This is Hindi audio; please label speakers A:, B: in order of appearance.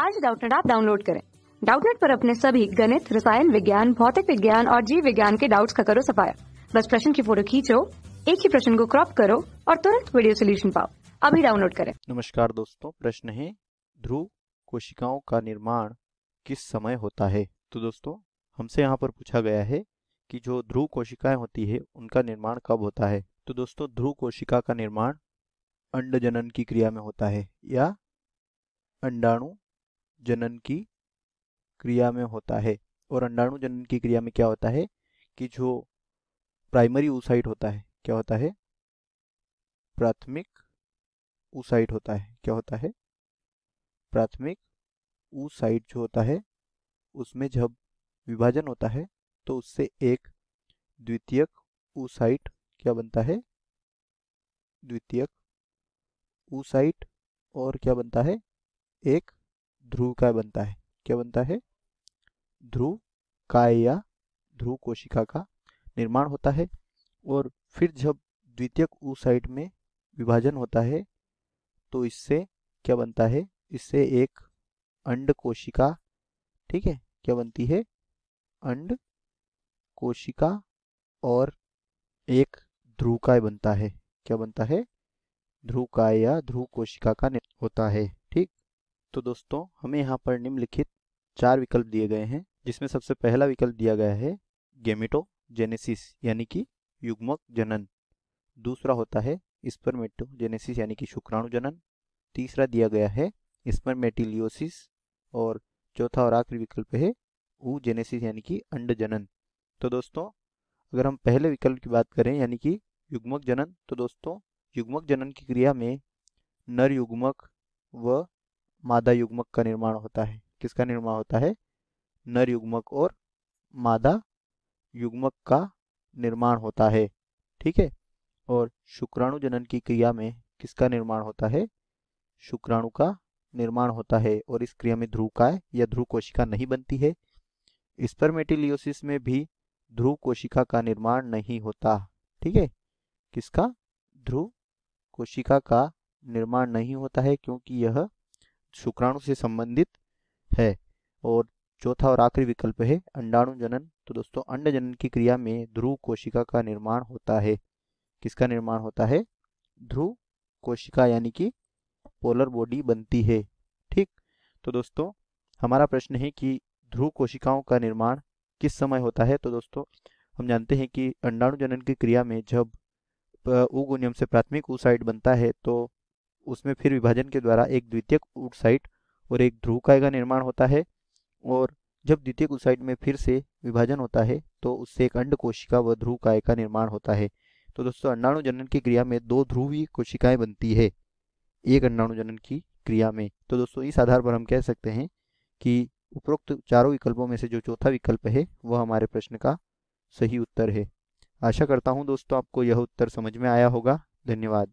A: आज डाउटनेट आप डाउनलोड करें डाउटनेट पर अपने सभी गणित रसायन विज्ञान भौतिक विज्ञान और जीव विज्ञान के डाउट्स का करो सफाया बस प्रश्न की फोटो खींचो एक ही प्रश्न को क्रॉप करो और तुरंत वीडियो सोल्यूशन पाओ अभी डाउनलोड करें
B: नमस्कार दोस्तों प्रश्न है ध्रुव कोशिकाओं का निर्माण किस समय होता है तो दोस्तों हमसे यहाँ पर पूछा गया है कि जो ध्रुव कोशिकाएं होती है उनका निर्माण कब होता है तो दोस्तों ध्रुव कोशिका का निर्माण अंडजनन की क्रिया में होता है या अंडाणु जनन की क्रिया में होता है और अंडाणु जनन की क्रिया में क्या होता है कि जो प्राइमरी ऊसाइट होता है क्या होता है प्राथमिक ऊसाइट होता है क्या होता है प्राथमिक ऊसाइट जो होता है उसमें जब विभाजन होता है तो उससे एक द्वितीयक ऊसाइट क्या बनता है द्वितीयक ऊसाइट और क्या बनता है एक ध्रुव का बनता है क्या बनता है ध्रुव काय या ध्रुव कोशिका का निर्माण होता है और फिर जब द्वितीयक ऊ साइड में विभाजन होता है तो इससे क्या बनता है इससे एक अंड कोशिका ठीक है क्या बनती है अंड कोशिका और एक ध्रुव काय बनता है क्या बनता है काय या ध्रुव कोशिका का होता है ठीक तो दोस्तों हमें यहाँ पर निम्नलिखित चार विकल्प दिए गए हैं जिसमें सबसे पहला विकल्प दिया गया है गेमिटो जेनेसिस यानी कि युग्मक जनन दूसरा होता है जेनेसिस यानी कि शुक्राणु जनन तीसरा दिया गया है स्पर्मेटिलियोसिस और चौथा और आखिरी विकल्प है ऊ जेनेसिस यानी कि अंड जनन तो दोस्तों अगर हम पहले विकल्प की बात करें यानी कि युग्मक जनन तो दोस्तों युग्मक जनन की क्रिया में नर युग्मक व मादा युग्मक का निर्माण होता है किसका निर्माण होता है नर युग्मक और मादा युग्मक का निर्माण होता है ठीक है और शुक्राणु जनन की क्रिया में किसका निर्माण होता है शुक्राणु का निर्माण होता है और इस क्रिया में ध्रुव काय या ध्रुव कोशिका नहीं बनती है स्पर्मेटिलियोसिस में भी ध्रुव कोशिका का निर्माण नहीं होता ठीक है किसका ध्रुव कोशिका का निर्माण नहीं होता है क्योंकि यह शुक्राणु से संबंधित है और चौथा और आखिरी विकल्प है अंडाणु जनन तो दोस्तों अंड जनन की क्रिया में ध्रुव कोशिका का निर्माण होता है किसका निर्माण होता है ध्रुव कोशिका यानी कि पोलर बॉडी बनती है ठीक तो दोस्तों हमारा प्रश्न है कि ध्रुव कोशिकाओं का निर्माण किस समय होता है तो दोस्तों हम जानते हैं कि अंडाणु जनन की क्रिया में जब उगुनियम से प्राथमिक उसाइड बनता है तो उसमें फिर विभाजन के द्वारा एक द्वितीयक उत्साइट और एक ध्रुव काय का निर्माण होता है और जब द्वितीय उत्साइट में फिर से विभाजन होता है तो उससे एक अंड कोशिका व ध्रुव काय का निर्माण होता है तो दोस्तों अंडाणु जनन की क्रिया में दो ध्रुवी कोशिकाएं बनती है एक अंडाणु जनन की क्रिया में तो दोस्तों इस आधार पर हम कह सकते हैं कि उपरोक्त चारों विकल्पों में से जो चौथा विकल्प है वह हमारे प्रश्न का सही उत्तर है आशा करता हूँ दोस्तों आपको यह उत्तर समझ में आया होगा धन्यवाद